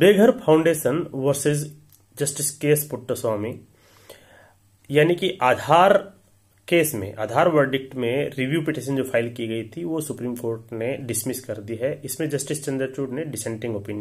बेघर Foundation versus Justice case Puttaswamy यानी कि आधार केस में आधार वर्डिक्ट में रिव्यू पिटिशन जो फाइल की गई थी वो सुप्रीम कोर्ट ने डिसमिस कर दी है इसमें जस्टिस चंद्रचूड ने डिसेंटिंग ओपिनियन